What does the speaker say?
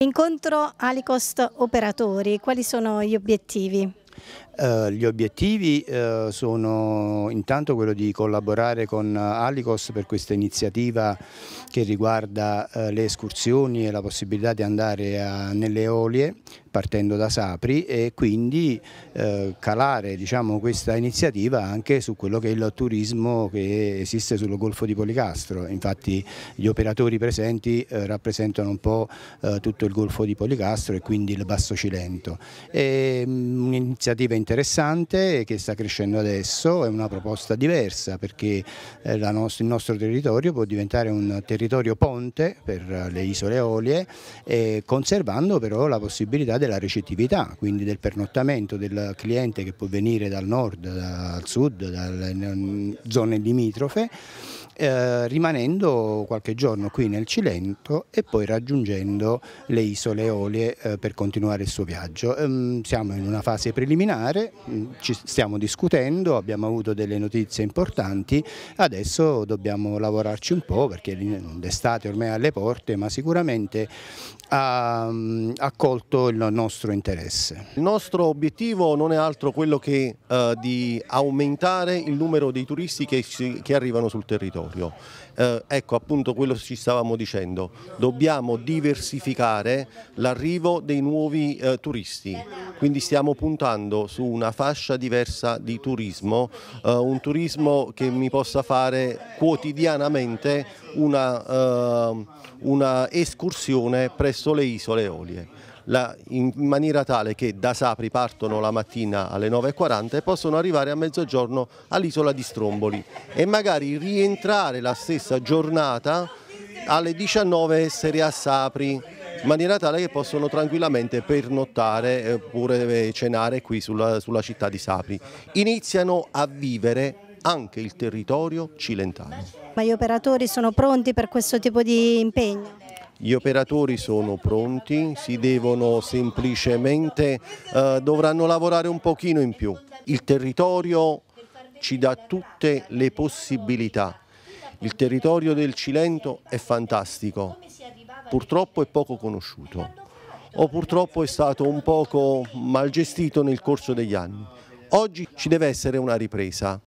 Incontro Alicost Operatori, quali sono gli obiettivi? Eh, gli obiettivi eh, sono intanto quello di collaborare con Alicos per questa iniziativa che riguarda eh, le escursioni e la possibilità di andare nelle olie partendo da Sapri e quindi eh, calare diciamo, questa iniziativa anche su quello che è il turismo che esiste sullo Golfo di Policastro. Infatti gli operatori presenti eh, rappresentano un po' eh, tutto il Golfo di Policastro e quindi il Basso Cilento. È mm, un'iniziativa interessante che sta crescendo adesso, è una proposta diversa perché eh, nostra, il nostro territorio può diventare un territorio ponte per eh, le isole Olie, eh, conservando però la possibilità della della recettività, quindi del pernottamento del cliente che può venire dal nord, dal sud, dalle mm, zone limitrofe eh, rimanendo qualche giorno qui nel Cilento e poi raggiungendo le isole Eolie eh, per continuare il suo viaggio. Ehm, siamo in una fase preliminare, mm, ci stiamo discutendo, abbiamo avuto delle notizie importanti, adesso dobbiamo lavorarci un po' perché l'estate ormai è alle porte, ma sicuramente ha mm, accolto il nostro interesse. Il nostro obiettivo non è altro quello che eh, di aumentare il numero dei turisti che, che arrivano sul territorio territorio. Eh, ecco appunto quello che ci stavamo dicendo, dobbiamo diversificare l'arrivo dei nuovi eh, turisti, quindi stiamo puntando su una fascia diversa di turismo, eh, un turismo che mi possa fare quotidianamente una, eh, una escursione presso le isole Eolie la, in maniera tale che da Sapri partono la mattina alle 9.40 e possono arrivare a mezzogiorno all'isola di Stromboli e magari rientrare la stessa giornata alle 19 essere a Sapri in maniera tale che possono tranquillamente pernottare eh, oppure eh, cenare qui sulla, sulla città di Sapri. Iniziano a vivere anche il territorio cilentano. Ma gli operatori sono pronti per questo tipo di impegno? Gli operatori sono pronti, si devono semplicemente, eh, dovranno lavorare un pochino in più. Il territorio ci dà tutte le possibilità. Il territorio del Cilento è fantastico, purtroppo è poco conosciuto o purtroppo è stato un poco mal gestito nel corso degli anni. Oggi ci deve essere una ripresa.